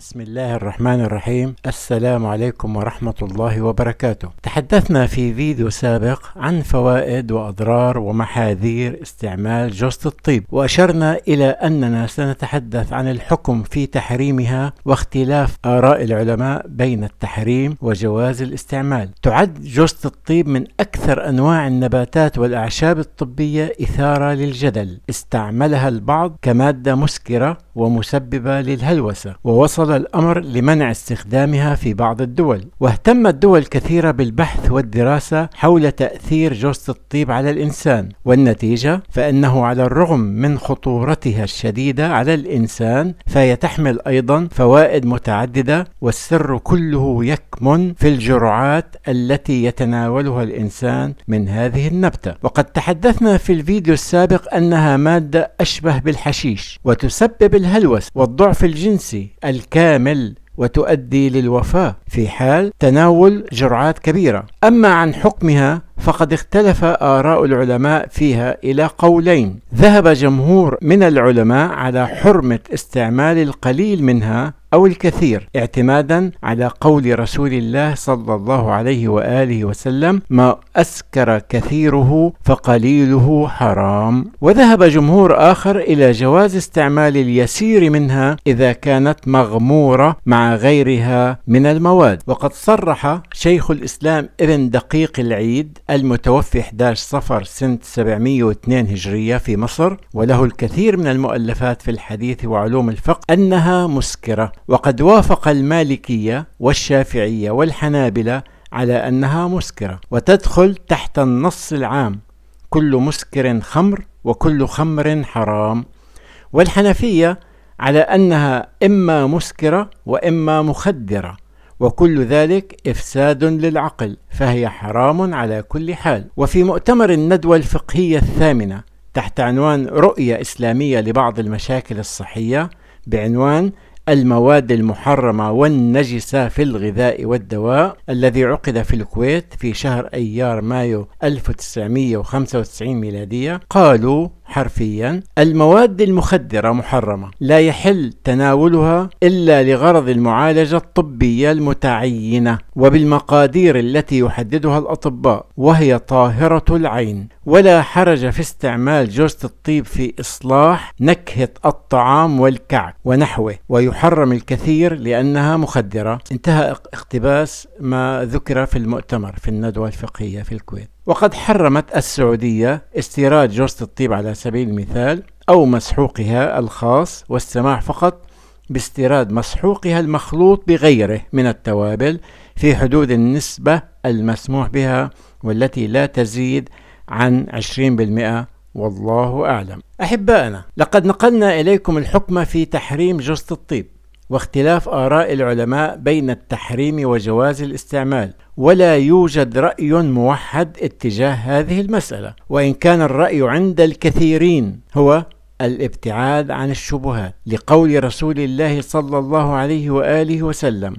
بسم الله الرحمن الرحيم السلام عليكم ورحمة الله وبركاته تحدثنا في فيديو سابق عن فوائد وأضرار ومحاذير استعمال جوزة الطيب وأشرنا إلى أننا سنتحدث عن الحكم في تحريمها واختلاف آراء العلماء بين التحريم وجواز الاستعمال تعد جوزة الطيب من أكثر أنواع النباتات والأعشاب الطبية إثارة للجدل استعملها البعض كمادة مسكرة ومسببة للهلوسة ووصل الأمر لمنع استخدامها في بعض الدول واهتمت دول كثيرة بالبحث والدراسة حول تأثير جوزة الطيب على الإنسان والنتيجة فإنه على الرغم من خطورتها الشديدة على الإنسان فهي تحمل أيضا فوائد متعددة والسر كله يكمن في الجرعات التي يتناولها الإنسان من هذه النبتة وقد تحدثنا في الفيديو السابق أنها مادة أشبه بالحشيش وتسبب الهلوس والضعف الجنسي الكامل وتؤدي للوفاة في حال تناول جرعات كبيرة أما عن حكمها فقد اختلف آراء العلماء فيها إلى قولين ذهب جمهور من العلماء على حرمة استعمال القليل منها أو الكثير اعتمادا على قول رسول الله صلى الله عليه وآله وسلم ما أسكر كثيره فقليله حرام وذهب جمهور آخر إلى جواز استعمال اليسير منها إذا كانت مغمورة مع غيرها من المواد وقد صرح شيخ الإسلام ابن دقيق العيد المتوفي 11 صفر سنة 702 هجرية في مصر وله الكثير من المؤلفات في الحديث وعلوم الفقه أنها مسكرة وقد وافق المالكية والشافعية والحنابلة على أنها مسكرة وتدخل تحت النص العام كل مسكر خمر وكل خمر حرام والحنفية على أنها إما مسكرة وإما مخدرة وكل ذلك إفساد للعقل فهي حرام على كل حال وفي مؤتمر الندوة الفقهية الثامنة تحت عنوان رؤية إسلامية لبعض المشاكل الصحية بعنوان المواد المحرمة والنجسة في الغذاء والدواء الذي عقد في الكويت في شهر أيار مايو 1995 ميلادية قالوا حرفيا المواد المخدرة محرمة لا يحل تناولها إلا لغرض المعالجة الطبية المتعينة وبالمقادير التي يحددها الأطباء وهي طاهرة العين ولا حرج في استعمال جوزة الطيب في إصلاح نكهة الطعام والكعك ونحوه ويحرم الكثير لأنها مخدرة انتهى اقتباس ما ذكر في المؤتمر في الندوة الفقهية في الكويت وقد حرمت السعودية استيراد جرس الطيب على سبيل المثال أو مسحوقها الخاص والسماح فقط باستيراد مسحوقها المخلوط بغيره من التوابل في حدود النسبة المسموح بها والتي لا تزيد عن 20% والله أعلم أحبائنا لقد نقلنا إليكم الحكم في تحريم جرس الطيب واختلاف آراء العلماء بين التحريم وجواز الاستعمال ولا يوجد رأي موحد اتجاه هذه المسألة، وإن كان الرأي عند الكثيرين هو الابتعاد عن الشبهات لقول رسول الله صلى الله عليه وآله وسلم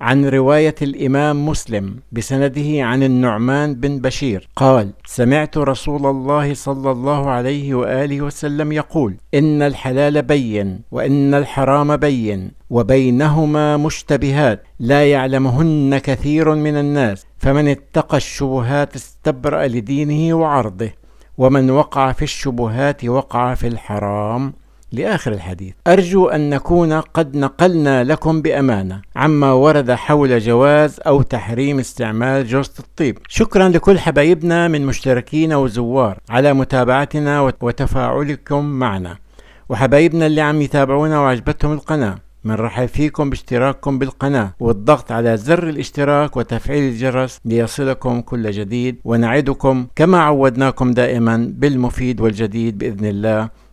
عن رواية الإمام مسلم بسنده عن النعمان بن بشير قال: سمعت رسول الله صلى الله عليه وآله وسلم يقول: إن الحلال بين وإن الحرام بين وبينهما مشتبهات لا يعلمهن كثير من الناس فمن اتقى الشبهات استبرأ لدينه وعرضه ومن وقع في الشبهات وقع في الحرام لآخر الحديث أرجو أن نكون قد نقلنا لكم بأمانة عما ورد حول جواز أو تحريم استعمال جوزة الطيب شكرا لكل حبايبنا من مشتركين وزوار على متابعتنا وتفاعلكم معنا وحبايبنا اللي عم يتابعونا وعجبتهم القناة بنرحب فيكم باشتراككم بالقناة والضغط على زر الاشتراك وتفعيل الجرس ليصلكم كل جديد ونعدكم كما عودناكم دائما بالمفيد والجديد بإذن الله